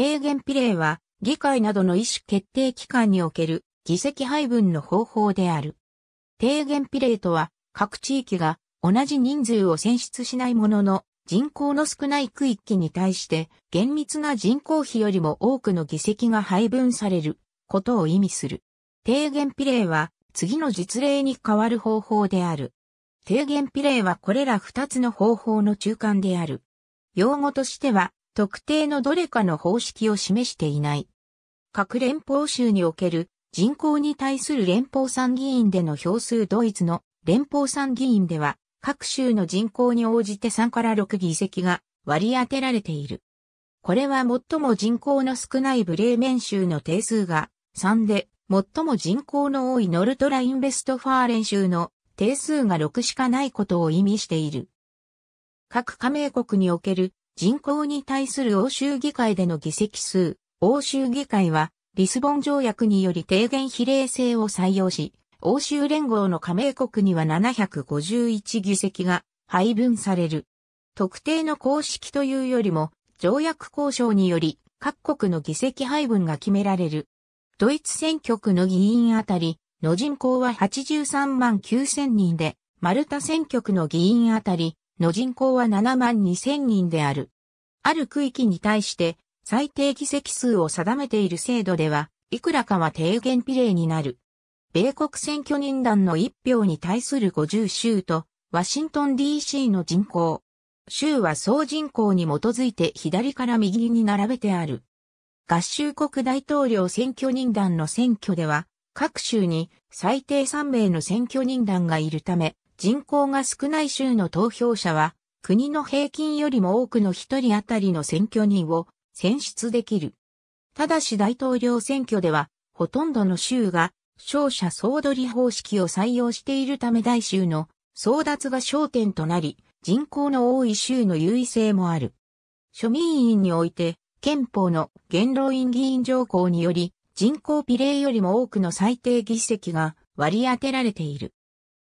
提言比例は、議会などの意思決定機関における議席配分の方法である。提言比例とは、各地域が同じ人数を選出しないものの、人口の少ない区域に対して厳密な人口比よりも多くの議席が配分されることを意味する。提言比例は次の実例に変わる方法である。提言比例はこれら二つの方法の中間である。用語としては特定のどれかの方式を示していない。各連邦州における人口に対する連邦参議院での票数ドイツの連邦参議院では各州の人口に応じて3から6議席が割り当てられている。これは最も人口の少ないブレーメン州の定数が3で、最も人口の多いノルトラインベストファーレン州の定数が6しかないことを意味している。各加盟国における人口に対する欧州議会での議席数、欧州議会は、リスボン条約により低減比例制を採用し、欧州連合の加盟国には751議席が配分される。特定の公式というよりも、条約交渉により、各国の議席配分が決められる。ドイツ選挙区の議員あたりの人口は83万9000人で、マルタ選挙区の議員あたりの人口は7万2000人である。ある区域に対して最低議席数を定めている制度では、いくらかは低減比例になる。米国選挙人団の1票に対する50州と、ワシントン DC の人口。州は総人口に基づいて左から右に並べてある。合衆国大統領選挙人団の選挙では、各州に最低3名の選挙人団がいるため、人口が少ない州の投票者は、国の平均よりも多くの一人当たりの選挙人を選出できる。ただし大統領選挙では、ほとんどの州が勝者総取り方式を採用しているため大州の争奪が焦点となり、人口の多い州の優位性もある。庶民院において、憲法の元老院議員条項により、人口比例よりも多くの最低議席が割り当てられている。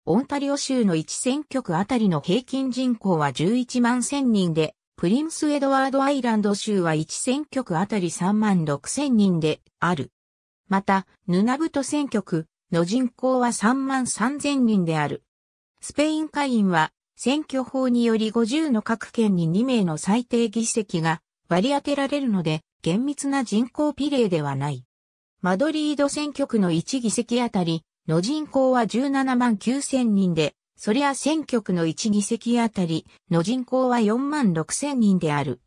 オンタリオ州の1選挙区あたりの平均人口は11万1000人で、プリンスエドワードアイランド州は1選挙区あたり3万6000人である。また、ヌナブト選挙区の人口は3万3000人である。スペイン下院は、選挙法により50の各県に2名の最低議席が割り当てられるので、厳密な人口比例ではない。マドリード選挙区の1議席あたりの人口は17万9000人で、そりゃ選挙区の1議席あたりの人口は4万6000人である。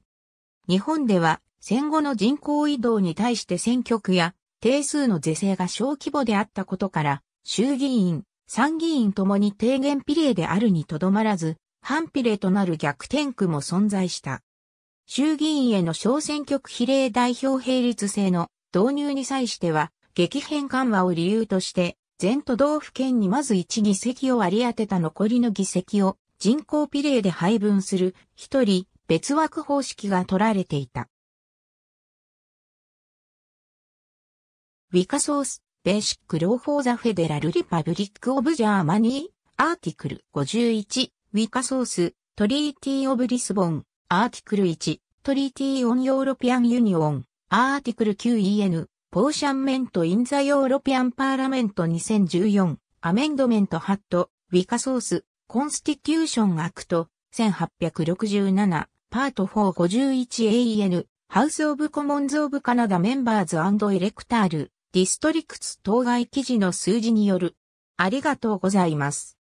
日本では戦後の人口移動に対して選挙区や定数の是正が小規模であったことから、衆議院、参議院ともに低減比例であるにとどまらず、反比例となる逆転区も存在した。衆議院への小選挙区比例代表並立制の導入に際しては、激変緩和を理由として、全都道府県にまず1議席を割り当てた残りの議席を人口比例で配分する一人別枠方式が取られていた。ウィカソース、ベーシック・ロー・フォー・ザ・フェデラル・リパブリック・オブ・ジャーマニー、アーティクル51、ウィカソース、トリーティー・オブ・リスボン、アーティクル1、トリーティー・オン・ヨーロピアン・ユニオン、アーティクル 9EN、ポーシャンメント・イン・ザ・ヨーロピアン・パーラメント2014、アメンドメント・ハット、ウィカソース、コンスティテューション・アクト、1867、パート4 5 1 a n ハウス・オブ・コモンズ・オブ・カナダ・メンバーズ・アンド・エレクタール、ディストリクツ当該記事の数字による。ありがとうございます。